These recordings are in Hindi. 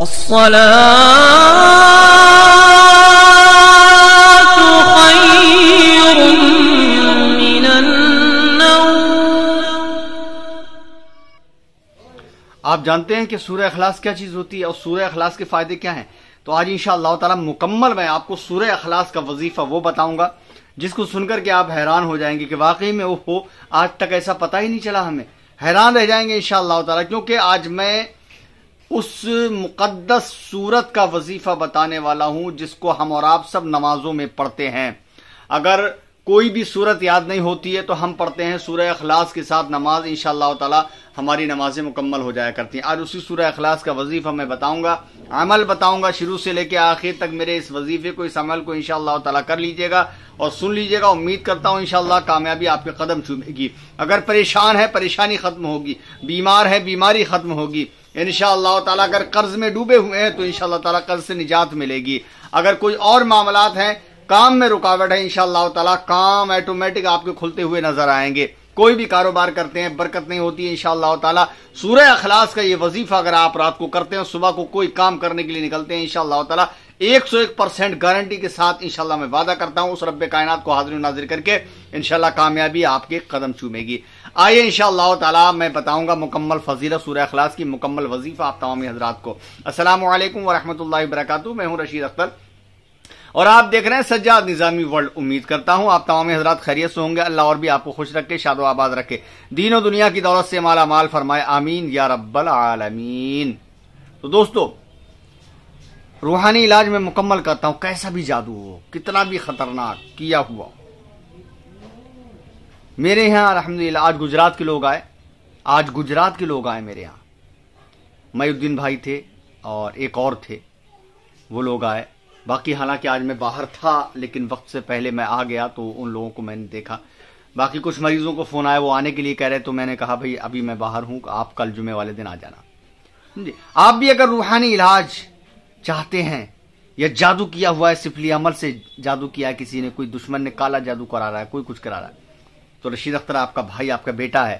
الصلاة خير من आप जानते हैं कि सूर्य अखलास क्या चीज होती है और सूर्य अखलास के फायदे क्या हैं तो आज इन तला मुकम्मल मैं आपको सूर्य अखलास का वजीफा वो बताऊंगा जिसको सुनकर के आप हैरान हो जाएंगे कि वाकई में ओहो आज तक ऐसा पता ही नहीं चला हमें हैरान रह जाएंगे इन क्योंकि आज मैं उस मुकद्दस सूरत का वजीफा बताने वाला हूं जिसको हम और आप सब नमाजों में पढ़ते हैं अगर कोई भी सूरत याद नहीं होती है तो हम पढ़ते हैं सूर्य अखलास के साथ नमाज इन ताला हमारी नमाजें मुकम्मल हो जाया करती हैं आज उसी सूर्य अखलास का वजीफ़ा मैं बताऊंगा अमल बताऊंगा शुरू से लेकर आखिर तक मेरे इस वजीफ़े को इस अमल को इन ताला कर लीजिएगा और सुन लीजिएगा उम्मीद करता हूँ इनशाला कामयाबी आपके कदम चूमेगी अगर परेशान है परेशानी ख़त्म होगी बीमार है बीमारी ख़त्म होगी इन तला अगर कर्ज में डूबे हुए हैं तो इन तला कर्ज से निजात मिलेगी अगर कोई और मामला हैं काम में रुकावट है इन तला काम ऑटोमेटिक आपके खुलते हुए नजर आएंगे कोई भी कारोबार करते हैं बरकत नहीं होती है इन तला सूर्य अखलास का ये वजीफा अगर आप रात को करते हैं सुबह को कोई काम करने के लिए निकलते हैं इन तला एक सौ एक परसेंट गारंटी के साथ इंशाल्लाह मैं वादा करता हूं उस रब कायनात को हाजिर नाजिर करके इंशाल्लाह कामयाबी आपके कदम चूमेगी आइए इंशाल्लाह ताला मैं बताऊंगा मुकम्मल फजीरत सूर्य अखलास की मुकम्मल वजीफा आप तमाम हजरात को असलम वरहमल वरक मैं हूं रशीद अख्तर और आप देख रहे हैं सज्जाद निजामी वर्ल्ड उम्मीद करता हूं आप तमाम हजरात खैरियत से होंगे अल्लाह और भी आपको खुश रखे शादो आबाद रखे दीन और दुनिया की दौलत से माला माल फरमाए आमीन या रब्बल आलमीन तो दोस्तों रूहानी इलाज में मुकम्मल करता हूं कैसा भी जादू हो कितना भी खतरनाक किया हुआ मेरे यहां अलहमदिल्ला आज गुजरात के लोग आए आज गुजरात के लोग आए मेरे यहाँ मयुद्दीन भाई थे और एक और थे वो लोग आए बाकी हालांकि आज मैं बाहर था लेकिन वक्त से पहले मैं आ गया तो उन लोगों को मैंने देखा बाकी कुछ मरीजों को फ़ोन आया वो आने के लिए कह रहे तो मैंने कहा भाई अभी मैं बाहर हूं आप कल जुमे वाले दिन आ जाना जी आप भी अगर रूहानी इलाज चाहते हैं यह जादू किया हुआ है सिफली अमल से जादू किया है किसी ने कोई दुश्मन ने काला जादू करा रहा है कोई कुछ करा रहा है तो रशीद अख्तर आपका भाई आपका बेटा है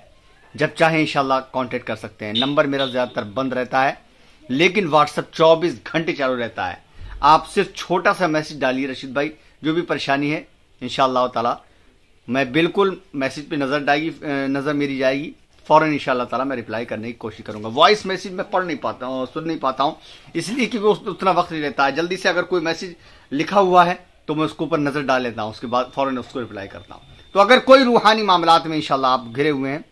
जब चाहे इंशाल्लाह कांटेक्ट कर सकते हैं नंबर मेरा ज़्यादातर बंद रहता है लेकिन व्हाट्सअप 24 घंटे चालू रहता है आप सिर्फ छोटा सा मैसेज डालिए रशीद भाई जो भी परेशानी है इनशाला मैं बिल्कुल मैसेज पर नज़र डाली नज़र मेरी जाएगी फ़ौरन इन ताला मैं रिप्लाई करने की कोशिश करूंगा वॉइस मैसेज मैं पढ़ नहीं पाता हूँ सुन नहीं पाता हूँ इसलिए कि वो उतना वक्त नहीं रहता है जल्दी से अगर कोई मैसेज लिखा हुआ है तो मैं उसके ऊपर नज़र डाल लेता हूँ उसके बाद फ़ौरन उसको रिप्लाई करता हूँ तो अगर कोई रूहानी मामला में इनशाला आप घिरे हुए हैं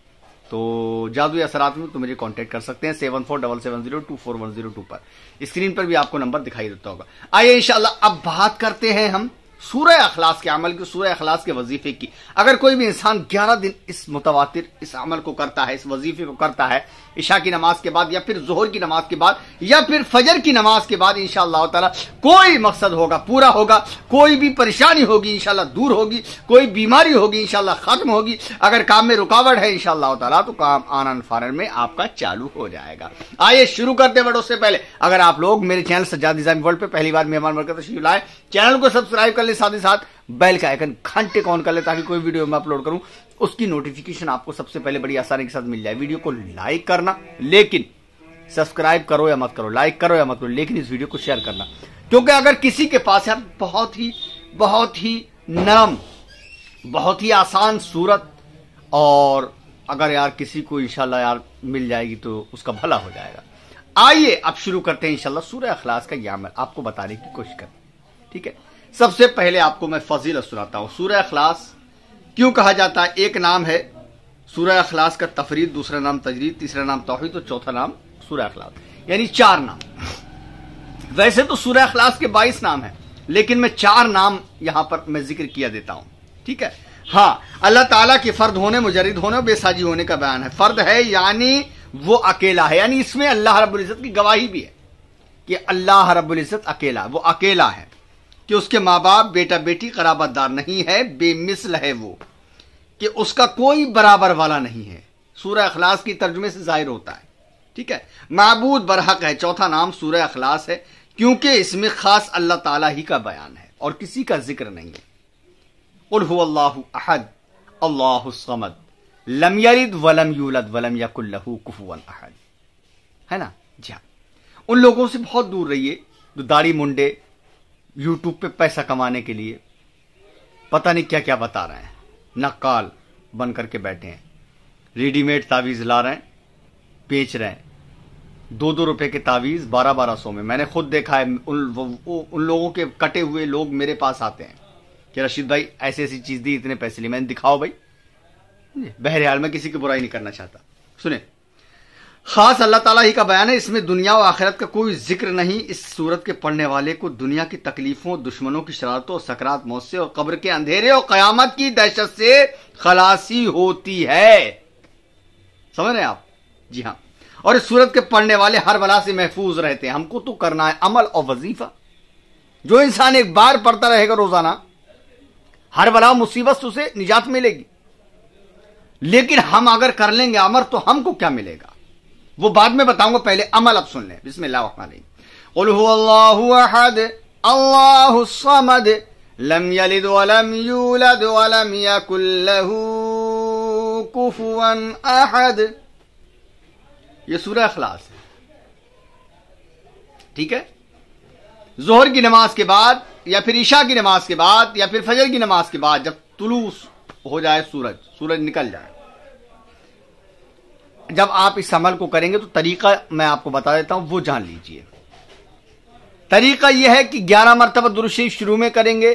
तो जादू असरा में तो मुझे कॉन्टेक्ट कर सकते हैं seven four double seven zero two four one zero two पर स्क्रीन पर भी आपको नंबर दिखाई देता होगा आइए इंशाल्लाह अब बात करते हैं हम सूर्य अखलास के अमल की सूर्य अखलास के वजीफे की अगर कोई भी इंसान 11 दिन इस मुतवातिर इस अमल को करता है इस वजीफे को करता है ईशा की नमाज के बाद या फिर जोहर की नमाज के बाद या फिर फजर की नमाज के बाद इंशाल्लाह ताला कोई मकसद होगा पूरा होगा कोई भी परेशानी होगी इनशाला दूर होगी कोई बीमारी होगी इनशाला खत्म होगी अगर काम में रुकावट है इंशाल्लाह ताला तो काम आनंद फारन में आपका चालू हो जाएगा आइए शुरू करते बड़ो उससे पहले अगर आप लोग मेरे चैनल सज्जाद डिजाइन वर्ल्ड पर पहली बार मेहमान वर्ग तशरीफ लाए चैनल को सब्सक्राइब कर ले साथ ही साथ बेल का आइकन घंटे कौन कर ले ताकि कोई वीडियो मैं अपलोड करूं उसकी नोटिफिकेशन आपको सबसे पहले बड़ी आसानी के साथ मिल जाए वीडियो को लाइक करना लेकिन सब्सक्राइब करो या मत करो लाइक करो या मत करो लेकिन इस वीडियो को शेयर करना क्योंकि अगर किसी के पास यार बहुत ही बहुत ही नरम बहुत ही आसान सूरत और अगर यार किसी को इंशाल्लाह यार मिल जाएगी तो उसका भला हो जाएगा आइए अब शुरू करते हैं इंशाल्लाह सूर्य अखलास का यामल आपको बताने की कोशिश करते हैं ठीक है सबसे पहले आपको मैं फजील सुनाता हूँ सूर्य अखलास क्यों कहा जाता है एक नाम है सूर्य अखलास का तफरीद दूसरा नाम तजरीद तीसरा नाम तोहफी तो चौथा नाम सूर्य अखलास यानी चार नाम वैसे तो सूर्य अखलास के बाईस नाम है लेकिन मैं चार नाम यहां पर मैं जिक्र किया देता हूं ठीक है हाँ अल्लाह ताला के फर्द होने मुजरिद होने और बेसाजी होने का बयान है फर्द है यानी वो अकेला है यानी इसमें अल्लाह इज़्ज़त की गवाही भी है कि अल्लाह इज़्ज़त अकेला वो अकेला है कि उसके माँ बाप बेटा बेटी कराबतदार नहीं है बेमिसल है वो कि उसका कोई बराबर वाला नहीं है सूर्य अखलास की तर्जमे से जाहिर होता है ठीक है महबूद बरहक है चौथा नाम सूर्य अखलास है क्योंकि इसमें खास अल्लाह ताला ही का बयान है और किसी का जिक्र नहीं है उल्लाह अहद अल्लाह समद लम यलिद वलम यूलद वलम यकुल्लहू कुफुवन अहद है ना जी हाँ। उन लोगों से बहुत दूर रहिए जो दाढ़ी मुंडे यूट्यूब पे पैसा कमाने के लिए पता नहीं क्या क्या बता रहे हैं नक्काल बन करके बैठे हैं रेडीमेड तावीज़ ला रहे हैं बेच रहे हैं दो दो रुपए के तावीज़ बारह बारह सौ में मैंने खुद देखा है उन वो, वो, उन लोगों के कटे हुए लोग मेरे पास आते हैं कि रशीद भाई ऐसी ऐसी चीज़ दी इतने पैसे लिए मैंने दिखाओ भाई बहरहाल मैं किसी की बुराई नहीं करना चाहता सुने खास अल्लाह ताला ही का बयान है इसमें दुनिया और आखिरत का कोई जिक्र नहीं इस सूरत के पढ़ने वाले को दुनिया की तकलीफों दुश्मनों की शरारतों सकरात मौत से और कब्र के अंधेरे और कयामत की दहशत से खलासी होती है समझ रहे आप जी हाँ और इस सूरत के पढ़ने वाले हर बला से महफूज रहते हैं हमको तो करना है अमल और वजीफा जो इंसान एक बार पढ़ता रहेगा रोजाना हर बला मुसीबत से उसे निजात मिलेगी लेकिन हम अगर कर लेंगे अमर तो हमको क्या मिलेगा वो बाद में बताऊंगा पहले अमल अब सुन लें बिस्मिल्लाहद लम यलिद वलम यूलद वलम यकुल्लहू कुफुवन अहद ये सूरह अखलास है ठीक है जोहर की नमाज के बाद या फिर ईशा की नमाज के बाद या फिर फजर की नमाज के बाद जब तुलूस हो जाए सूरज सूरज निकल जाए जब आप इस अमल को करेंगे तो तरीका मैं आपको बता देता हूं वो जान लीजिए तरीका यह है कि 11 मरतबा दुरुशरीफ शुरू में करेंगे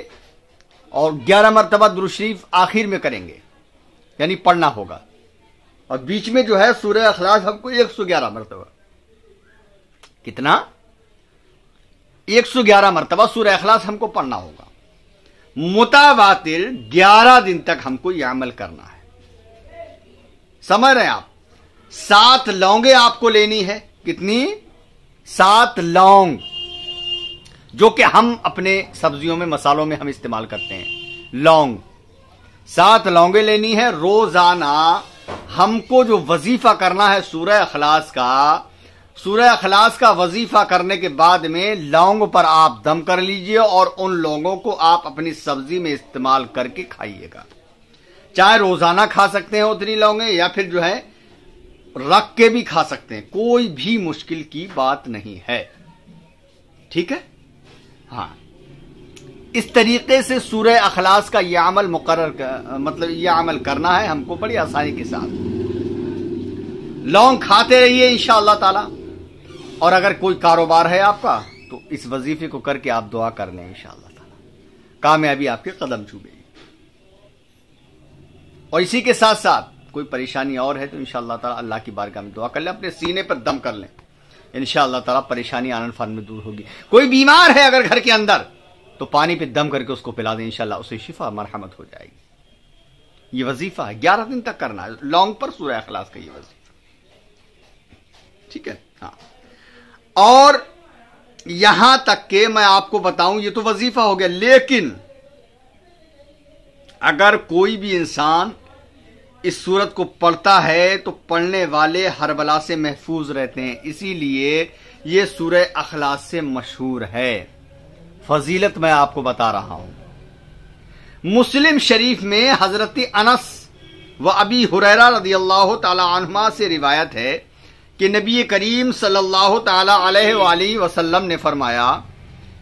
और 11 मरतबा दुरुशरीफ आखिर में करेंगे यानी पढ़ना होगा और बीच में जो है सूर्य अखलास हमको 111 मरतबा कितना 111 मरतबा सूर्य अखलास हमको पढ़ना होगा मुतावातिर 11 दिन तक हमको यह अमल करना है समझ रहे हैं आप सात लौंगे आपको लेनी है कितनी सात लौंग जो कि हम अपने सब्जियों में मसालों में हम इस्तेमाल करते हैं लौंग सात लौंगे लेनी है रोजाना हमको जो वजीफा करना है सूर्य अखलास का सूर्य अखलास का वजीफा करने के बाद में लौंग पर आप दम कर लीजिए और उन लौंगों को आप अपनी सब्जी में इस्तेमाल करके खाइएगा चाहे रोजाना खा सकते हैं उतनी लौंगे या फिर जो है रख के भी खा सकते हैं कोई भी मुश्किल की बात नहीं है ठीक है हाँ इस तरीके से सूर्य अखलास का यह अमल मुकर मतलब यह अमल करना है हमको बड़ी आसानी के साथ लौंग खाते रहिए इन ताला और अगर कोई कारोबार है आपका तो इस वजीफे को करके आप दुआ कर लें इन ताला कामयाबी आपके कदम छूबे और इसी के साथ साथ कोई परेशानी और है तो इन अल्लाह की बारगाह में दुआ कर लें अपने सीने पर दम कर लें इन तला परेशानी आनंद फान में दूर होगी कोई बीमार है अगर घर के अंदर तो पानी पे दम करके उसको पिला दें इनशाला उसे शिफा मरहमत हो जाएगी ये वजीफा है ग्यारह दिन तक करना है लॉन्ग पर सूर्य अखलास का ये वजीफा ठीक है हाँ और यहां तक के मैं आपको बताऊं ये तो वजीफा हो गया लेकिन अगर कोई भी इंसान इस सूरत को पढ़ता है तो पढ़ने वाले हर बला से महफूज रहते हैं इसीलिए ये सूर अखलास से मशहूर है फजीलत मैं आपको बता रहा हूं मुस्लिम शरीफ में हजरत अनस व अबी हुरैरा रदी अल्लाह तला से रिवायत है कि नबी करीम सल्लल्लाहु ताला वसल्लम ने फरमाया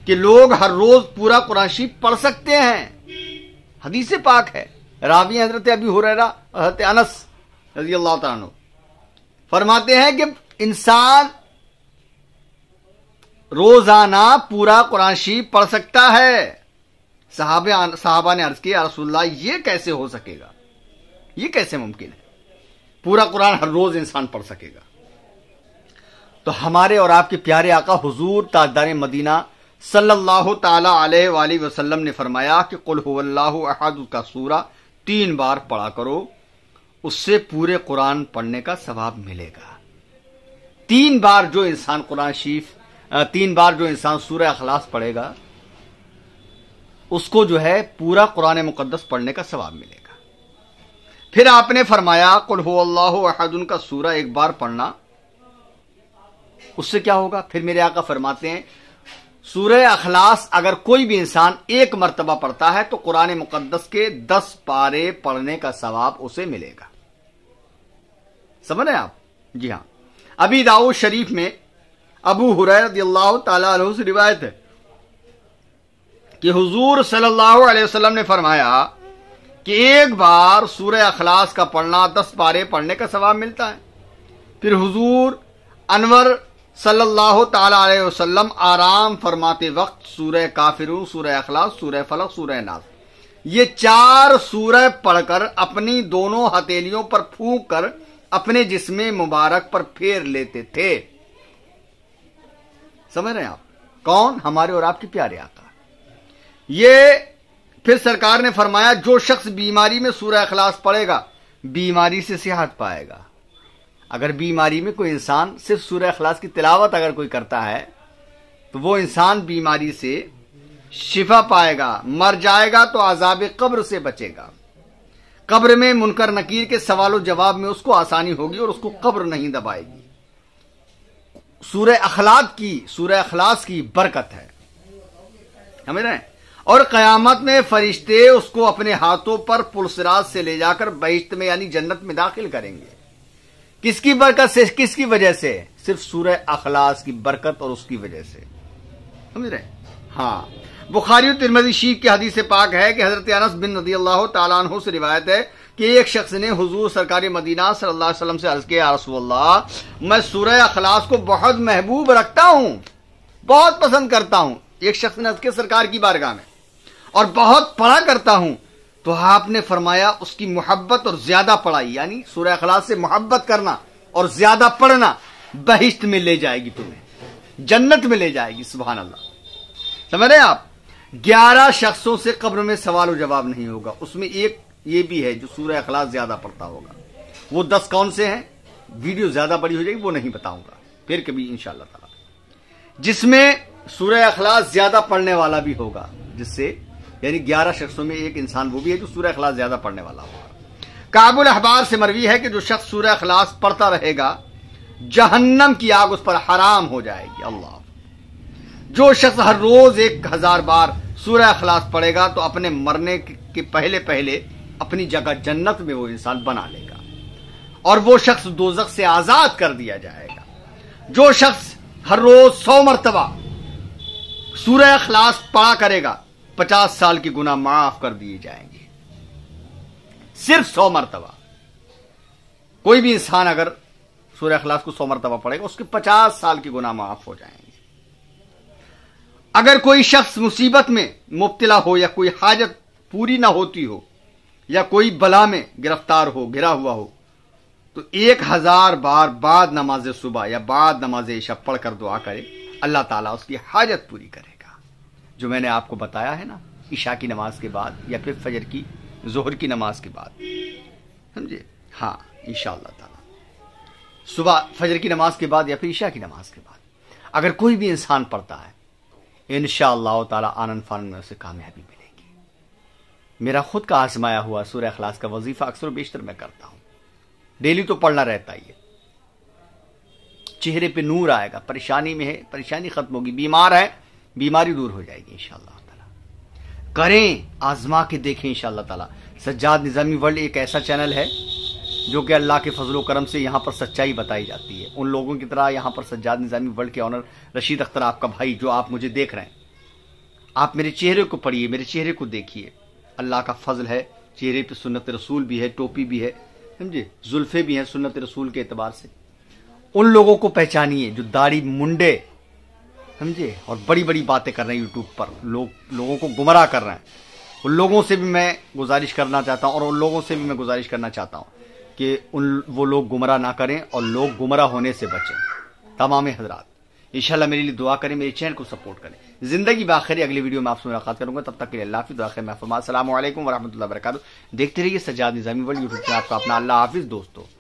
कि लोग हर रोज पूरा कुरान शरीफ पढ़ सकते हैं हदीसे पाक है रावी हजरत अभी हो रहा हजरत अनस रजी अल्लाह तु फरमाते हैं कि इंसान रोजाना पूरा कुरान शरीफ पढ़ सकता है साहबा ने अर्ज किया रसुल्ला ये कैसे हो सकेगा ये कैसे मुमकिन है पूरा कुरान हर रोज इंसान पढ़ सकेगा तो हमारे और आपके प्यारे आका हजूर ताजदार मदीना सल्लल्लाहु ताला वसल्लम ने फरमाया कि कुल अहद का सूरा तीन बार पढ़ा करो उससे पूरे कुरान पढ़ने का स्वभाव मिलेगा तीन बार जो इंसान कुरान शरीफ तीन बार जो इंसान सूर्य अखलास पढ़ेगा उसको जो है पूरा कुरान मुकदस पढ़ने का सवाब मिलेगा फिर आपने फरमाया कुल हो अल्लाह का सूर्य एक बार पढ़ना उससे क्या होगा फिर मेरे आका फरमाते हैं सूर्य अखलास अगर कोई भी इंसान एक मरतबा पढ़ता है तो कुरान मुकदस के दस पारे पढ़ने का सवाब उसे मिलेगा समझ रहे आप जी हाँ अभी दाऊद शरीफ में अबू हुरैर से रिवायत है कि हुजूर सल्लल्लाहु अलैहि वसल्लम ने फरमाया कि एक बार सूर्य अखलास का पढ़ना दस पारे पढ़ने का सवाब मिलता है फिर हुजूर अनवर सल्लल्लाहु अलैहि वसल्लम आराम फरमाते वक्त सूरह काफिरून सूरह अखलास सूरह फलक सूरह नाज ये चार सूरह पढ़कर अपनी दोनों हथेलियों पर फूंक कर अपने जिसमें मुबारक पर फेर लेते थे समझ रहे हैं आप कौन हमारे और आपके प्यारे आका ये फिर सरकार ने फरमाया जो शख्स बीमारी में सूरह अखलास पड़ेगा बीमारी से सेहत पाएगा अगर बीमारी में कोई इंसान सिर्फ सूर्य अखलास की तिलावत अगर कोई करता है तो वो इंसान बीमारी से शिफा पाएगा मर जाएगा तो आजाब कब्र से बचेगा कब्र में मुनकर नकीर के सवालों जवाब में उसको आसानी होगी और उसको कब्र नहीं दबाएगी सूर्य अखलाक की सूर्य अखलास की बरकत है समझ रहे और कयामत में फरिश्ते उसको अपने हाथों पर पुलसराज से ले जाकर बहिश्त में यानी जन्नत में दाखिल करेंगे किसकी बरकत से किसकी वजह से सिर्फ सूरह अखलास की बरकत और उसकी वजह से समझ रहे हाँ बुखारी तिरमजी शीख के हदीस पाक है कि हजरत अनस बिन नदी अल्लाह तला से रिवायत है कि एक शख्स ने हुजूर सरकारी मदीना सल्लल्लाहु अलैहि वसल्लम से अर्ज किया रसोल्ला मैं सूरह अखलास को बहुत महबूब रखता हूं बहुत पसंद करता हूं एक शख्स ने अर्ज किया सरकार की बारगाह में और बहुत पढ़ा करता हूं तो आपने फरमाया उसकी मोहब्बत और ज्यादा पढ़ाई यानी सूर्य अखलास से मोहब्बत करना और ज्यादा पढ़ना बहिश्त में ले जाएगी तुम्हें जन्नत में ले जाएगी सुबह अल्लाह समझ रहे आप ग्यारह शख्सों से कब्र में सवाल और जवाब नहीं होगा उसमें एक ये भी है जो सूर्य अखलास ज्यादा पढ़ता होगा वो दस कौन से हैं वीडियो ज्यादा बड़ी हो जाएगी वो नहीं बताऊंगा फिर कभी इन ताला जिसमें सूर्य अखलास ज्यादा पढ़ने वाला भी होगा जिससे यानी ग्यारह शख्सों में एक इंसान वो भी है जो सूर्य अखलास ज़्यादा पढ़ने वाला होगा काबुल अखबार से मरवी है कि जो शख्स सूर्य अखलास पढ़ता रहेगा जहन्नम की आग उस पर हराम हो जाएगी अल्लाह जो शख्स हर रोज एक हजार बार सूर्य अखलास पढ़ेगा तो अपने मरने के पहले पहले अपनी जगह जन्नत में वो इंसान बना लेगा और वो शख्स दोजक से आजाद कर दिया जाएगा जो शख्स हर रोज सौ मरतबा सूर्य अखलास पढ़ा करेगा पचास साल के गुना माफ कर दिए जाएंगे सिर्फ सौ मरतबा कोई भी इंसान अगर सूर्य अखलास को सौ मरतबा पड़ेगा उसके पचास साल के गुना माफ हो जाएंगे अगर कोई शख्स मुसीबत में मुब्तला हो या कोई हाजत पूरी ना होती हो या कोई बला में गिरफ्तार हो गिरा हुआ हो तो एक हजार बार बाद नमाज सुबह या बाद नमाज ईशा पढ़कर दुआ करे अल्लाह ताला उसकी हाजत पूरी करे जो मैंने आपको बताया है ना ईशा की नमाज के बाद या फिर फजर की जोहर की नमाज के बाद समझे हाँ ईशा ताला सुबह फजर की नमाज के बाद या फिर ईशा की नमाज के बाद अगर कोई भी इंसान पढ़ता है इन ताला आनंद फानन में उसे कामयाबी मिलेगी मेरा खुद का आजमाया हुआ सूर्य अखलास का वजीफा अक्सर बेशतर मैं करता हूँ डेली तो पढ़ना रहता ही है चेहरे पे नूर आएगा परेशानी में है परेशानी खत्म होगी बीमार है बीमारी दूर हो जाएगी इंशाल्लाह करें आजमा के देखें इंशाल्लाह ताला सज्जाद निज़ामी वर्ल्ड एक ऐसा चैनल है जो कि अल्लाह के फजलो करम से यहाँ पर सच्चाई बताई जाती है उन लोगों की तरह यहाँ पर सज्जाद निज़ामी वर्ल्ड के ऑनर रशीद अख्तर आपका भाई जो आप मुझे देख रहे हैं आप मेरे चेहरे को पढ़िए मेरे चेहरे को देखिए अल्लाह का फजल है चेहरे पर सुन्नत रसूल भी है टोपी भी है समझे जुल्फ़े भी हैं सुन्नत रसूल के अतबार से उन लोगों को पहचानिए जो दाढ़ी मुंडे समझे और बड़ी बड़ी बातें कर रहे हैं यूट्यूब पर लोग लोगों को गुमराह कर रहे हैं उन लोगों से भी मैं गुजारिश करना चाहता हूँ और उन लोगों से भी मैं गुजारिश करना चाहता हूँ कि उन वो लोग गुमराह ना करें और लोग गुमराह होने से बचें तमाम हजरात इंशाल्लाह मेरे लिए दुआ करें मेरे चैनल को सपोर्ट करें जिंदगी बाखिरी अगली वीडियो में आपसे मुलाकात करूंगा तब तक के लिए अल्लाह हाफिज़ दुआ खैर असल वरहमल वर्क देखते रहिए Sajjad Nizami world YouTube channel आपका अपना अल्लाह हाफिज़ दोस्तों